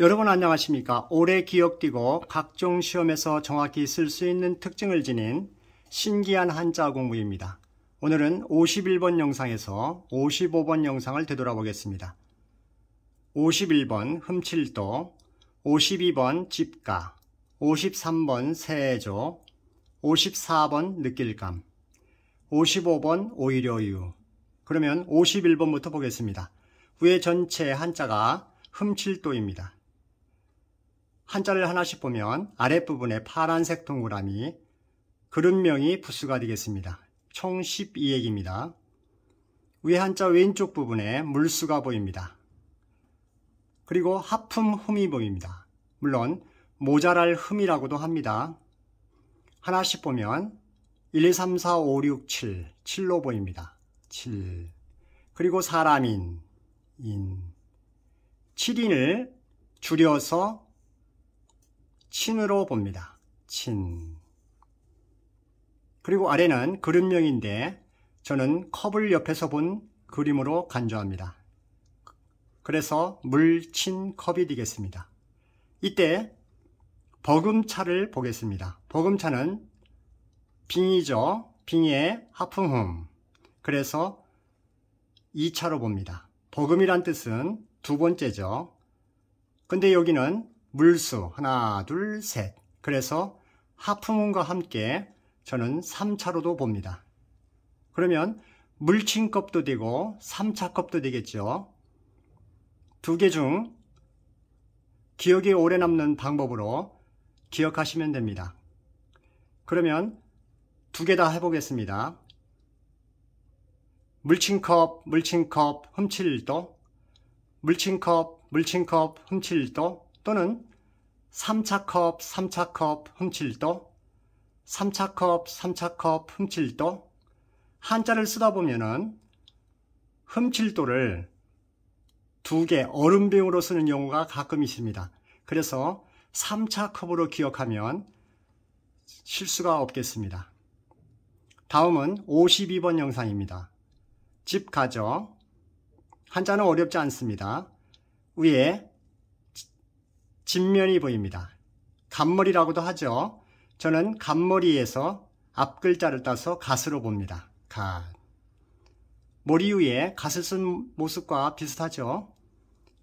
여러분 안녕하십니까? 오래 기억되고 각종 시험에서 정확히 쓸 수 있는 특징을 지닌 신기한 한자 공부입니다. 오늘은 51번 영상에서 55번 영상을 되돌아보겠습니다. 51번 흠칠도, 52번 집가, 53번 세조, 54번 느낄감, 55번 오히려유. 그러면 51번부터 보겠습니다. 위에 전체 한자가 흠칠도입니다. 한자를 하나씩 보면 아랫부분에 파란색 동그라미 그릇명이 부수가 되겠습니다. 총 12액입니다. 위 한자 왼쪽 부분에 물수가 보입니다. 그리고 하품 흠이 보입니다. 물론 모자랄 흠이라고도 합니다. 하나씩 보면 1, 2, 3, 4, 5, 6, 7, 7로 보입니다. 7 그리고 사람인 인 7인을 줄여서 친으로 봅니다. 친. 그리고 아래는 그림명인데 저는 컵을 옆에서 본 그림으로 간주합니다. 그래서 물친 컵이 되겠습니다. 이때 버금차를 보겠습니다. 버금차는 빙이죠. 빙의 하품흠. 그래서 2차로 봅니다. 버금이란 뜻은 두 번째죠. 근데 여기는 물수 하나 둘 셋 그래서 하프문과 함께 저는 3차로도 봅니다. 그러면 물침컵도 되고 3차컵도 되겠죠. 두 개 중 기억에 오래 남는 방법으로 기억하시면 됩니다. 그러면 두 개 다 해보겠습니다. 물침컵, 물침컵, 훔칠일도 물침컵, 물침컵, 훔칠일도 또는 3차 컵, 3차 컵 흠칠도, 3차 컵, 3차 컵 흠칠도 한자를 쓰다 보면은 흠칠도를 두 개 얼음병으로 쓰는 경우가 가끔 있습니다. 그래서 3차 컵으로 기억하면 실수가 없겠습니다. 다음은 52번 영상입니다. 집 가죠. 한자는 어렵지 않습니다. 위에 진면이 보입니다. 간머리라고도 하죠. 저는 간머리에서 앞글자를 따서 가스로 봅니다. 가. 머리 위에 갓을 쓴 모습과 비슷하죠.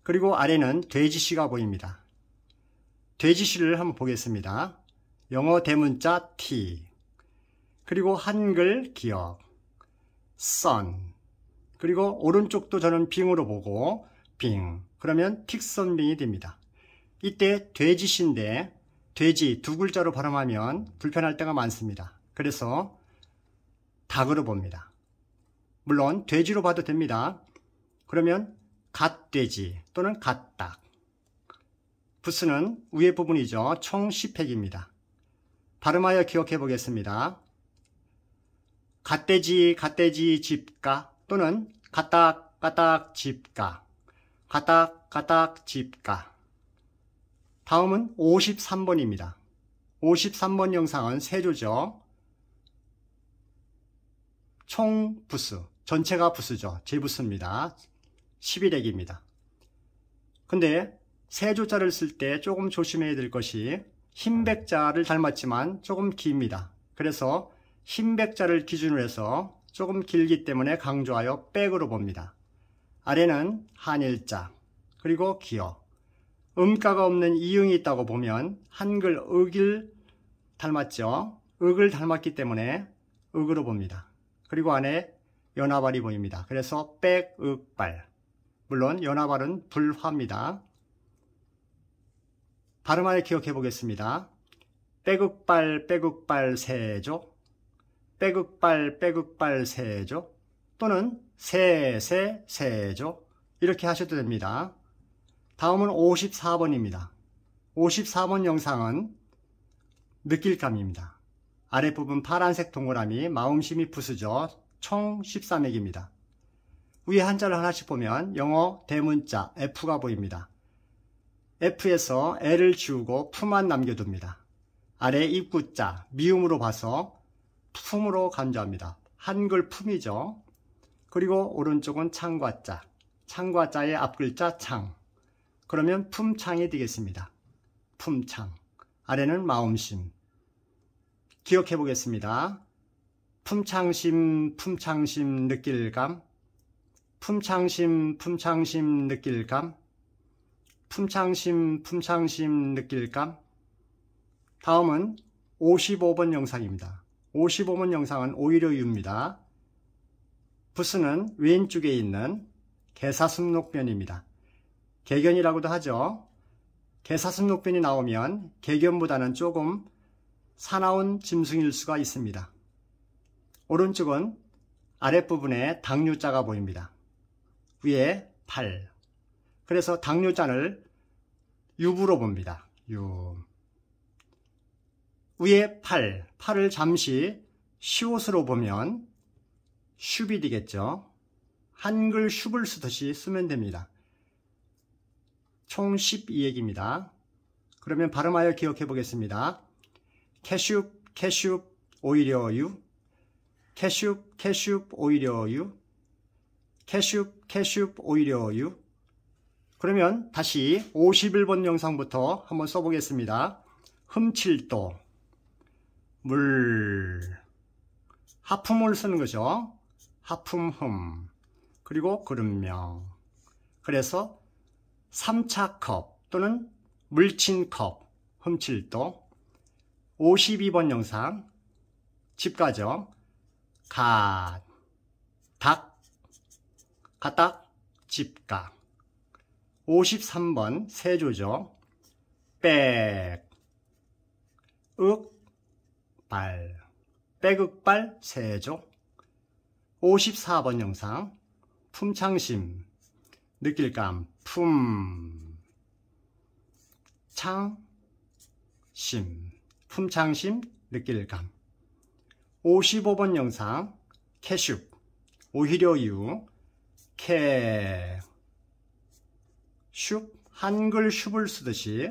그리고 아래는 돼지씨가 보입니다. 돼지씨를 한번 보겠습니다. 영어 대문자 T 그리고 한글 기억 sun 그리고 오른쪽도 저는 빙으로 보고 빙 그러면 틱선빙이 됩니다. 이때 돼지신데 돼지 두 글자로 발음하면 불편할 때가 많습니다. 그래서 닭으로 봅니다. 물론 돼지로 봐도 됩니다. 그러면 갓돼지 또는 갓닭 부스는 위에 부분이죠. 총 10팩입니다. 발음하여 기억해 보겠습니다. 갓돼지 갓돼지 집가 또는 갓닭 갓닭 집가 갓닭 갓닭 집가 다음은 53번입니다. 53번 영상은 세조죠. 총 부스, 전체가 부스죠. 제부스입니다. 11액입니다. 근데 세조자를 쓸 때 조금 조심해야 될 것이 흰백자를 닮았지만 조금 깁니다. 그래서 흰백자를 기준으로 해서 조금 길기 때문에 강조하여 백으로 봅니다. 아래는 한일자, 그리고 기어, 음가가 없는 이응이 있다고 보면 한글 억일 닮았죠. 억을 닮았기 때문에 억으로 봅니다. 그리고 안에 연화발이 보입니다. 그래서 백억발 물론 연화발은 불화입니다. 발음 안에 기억해 보겠습니다. 빼극발 빼극발 세조 빼극발 빼극발 세조 또는 세세 세조 이렇게 하셔도 됩니다. 다음은 54번입니다. 54번 영상은 느낄감입니다. 아랫부분 파란색 동그라미 마음심이 부수죠. 총 13액입니다. 위에 한자를 하나씩 보면 영어 대문자 F가 보입니다. F에서 L을 지우고 품만 남겨둡니다. 아래 입구자 미음으로 봐서 품으로 간주합니다. 한글 품이죠. 그리고 오른쪽은 창과자, 창과자의 앞글자 창, 그러면 품창이 되겠습니다. 품창. 아래는 마음심. 기억해 보겠습니다. 품창심, 품창심 느낄감. 품창심, 품창심 느낄감. 품창심, 품창심 느낄감. 다음은 55번 영상입니다. 55번 영상은 오히려 유입니다. 부스는 왼쪽에 있는 개사슴록변입니다. 개견이라고도 하죠. 개사슴록변이 나오면 개견보다는 조금 사나운 짐승일 수가 있습니다. 오른쪽은 아랫부분에 당뇨자가 보입니다. 위에 팔. 그래서 당뇨자를 유부로 봅니다. 유. 위에 팔, 팔을 잠시 시옷으로 보면 슈비 되겠죠. 한글 슈을 쓰듯이 쓰면 됩니다. 총1 2얘입니다 그러면 발음하여 기억해 보겠습니다. 캐슈 캐슈 오히려유 캐슈 캐슈 오히려유 캐슈 캐슈 오히려유 그러면 다시 51번 영상부터 한번 써보겠습니다. 흠칠도 물 하품을 쓰는 거죠. 하품흠 그리고 그름명 그래서 3차 컵 또는 물친 컵 흠칠도 52번 영상 집가정 가, 닭, 가닥, 집가 53번 세조정 빽, 윽, 발 백흑발 세조 54번 영상 품창심 느낄감 품, 창, 심, 품창심, 느낄감 55번 영상 캐슈 오히려 유캐 슈, 한글 슈을 쓰듯이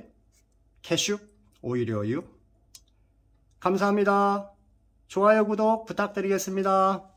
캐슈 오히려 유 감사합니다. 좋아요 구독 부탁드리겠습니다.